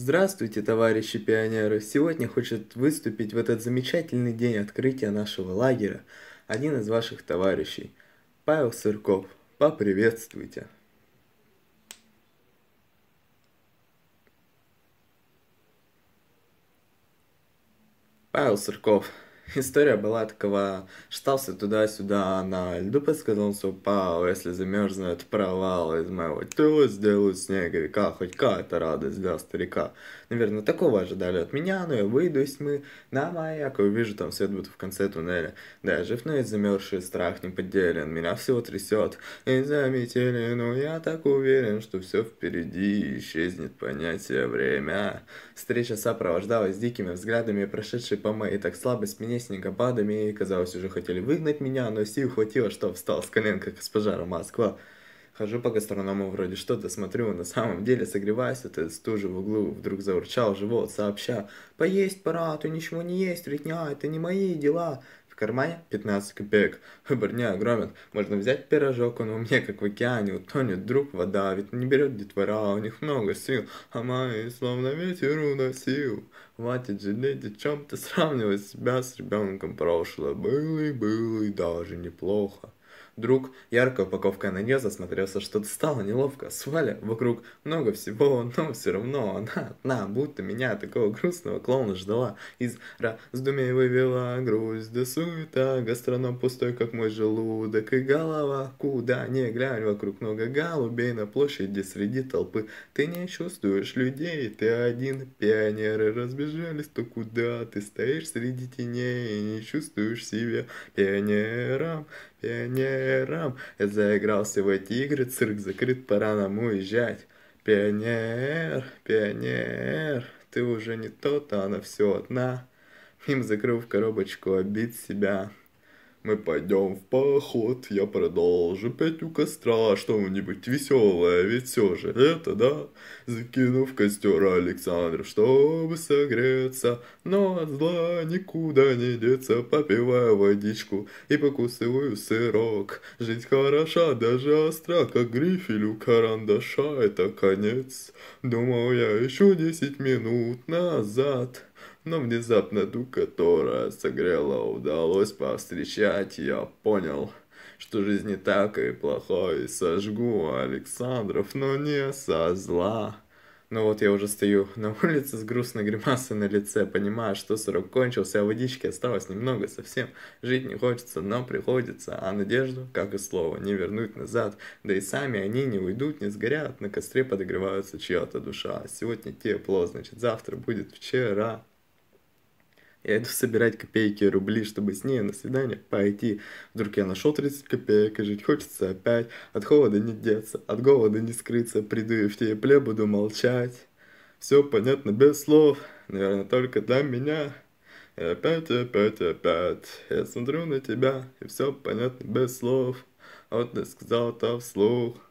Здравствуйте, товарищи пионеры! Сегодня хочет выступить в этот замечательный день открытия нашего лагеря один из ваших товарищей, Павел Сырков. Поприветствуйте! Павел Сырков, история была такова, штался туда-сюда на льду, подскользнулся, упал, если замерзнет провал из моего тела сделают снеговика, хоть какая-то радость для старика. Наверное, такого ожидали от меня, но я выйду из тьмы на маяк и увижу там свет будто в конце туннеля. Да, я жив, но ведь замерзший страх не поделен, меня всего трясет и заметили, но я так уверен, что все впереди исчезнет понятие время. Встреча сопровождалась дикими взглядами, прошедшей по моей так слабо смене мне снегопадами, казалось, уже хотели выгнать меня, но сил хватило, что встал с колен, как с пожара Москва. Хожу по гастроному, вроде что-то смотрю, на самом деле согреваюсь от этой стужи в углу, вдруг заурчал живот, сообща, «Поесть пора, а то ничего не есть, ритня, это не мои дела» кармане 15 копеек. Выбор не огромен. Можно взять пирожок, он у меня как в океане, утонет друг, вода, ведь не берет детвора, а у них много сил, а мои словно ветер уносил. Хватит жалеть о чем-то сравнивать себя с ребенком прошлое. Было и было и даже неплохо. Друг, яркая упаковка на нее засмотрелся, что-то стало неловко. Сваля, вокруг много всего, но все равно она одна, будто меня, такого грустного клоуна, ждала. Из раздумий вывела грусть да суета, гастроном пустой, как мой желудок и голова. Куда не глянь, вокруг много голубей на площади среди толпы. Ты не чувствуешь людей, ты один. Пионеры разбежались, то куда ты стоишь среди теней и не чувствуешь себя пионером. Пионером я в эти игры, цирк закрыт, пора нам уезжать. Пионер, пионер, ты уже не тот, а она все одна. Им в коробочку обид себя, мы пойдем в поход, я продолжу петь у костра, что-нибудь веселое, ведь все же это, да? Закину в костер Александр, чтобы согреться, но от зла никуда не деться, попивая водичку и покусываю сырок. Жить хороша, даже остра, как грифелю карандаша, это конец. Думал я еще десять минут назад но внезапно ту, которая согрела, удалось повстречать, я понял, что жизнь не так и плохой, и сожгу Александров, но не со зла. но вот я уже стою на улице с грустной гримасой на лице, понимая, что срок кончился, а водички осталось немного совсем. Жить не хочется, но приходится, а надежду, как и слово, не вернуть назад. Да и сами они не уйдут, не сгорят, на костре подогреваются чья-то душа. Сегодня тепло, значит завтра будет вчера это собирать копейки, рубли, чтобы с ней на свидание пойти. Вдруг я нашел 30 копеек, и жить хочется опять. От холода не деться, от голода не скрыться, приду и в тепле буду молчать. Все понятно без слов, наверное, только для меня. И опять, опять, опять, я смотрю на тебя, и все понятно без слов. Вот ты сказал-то вслух.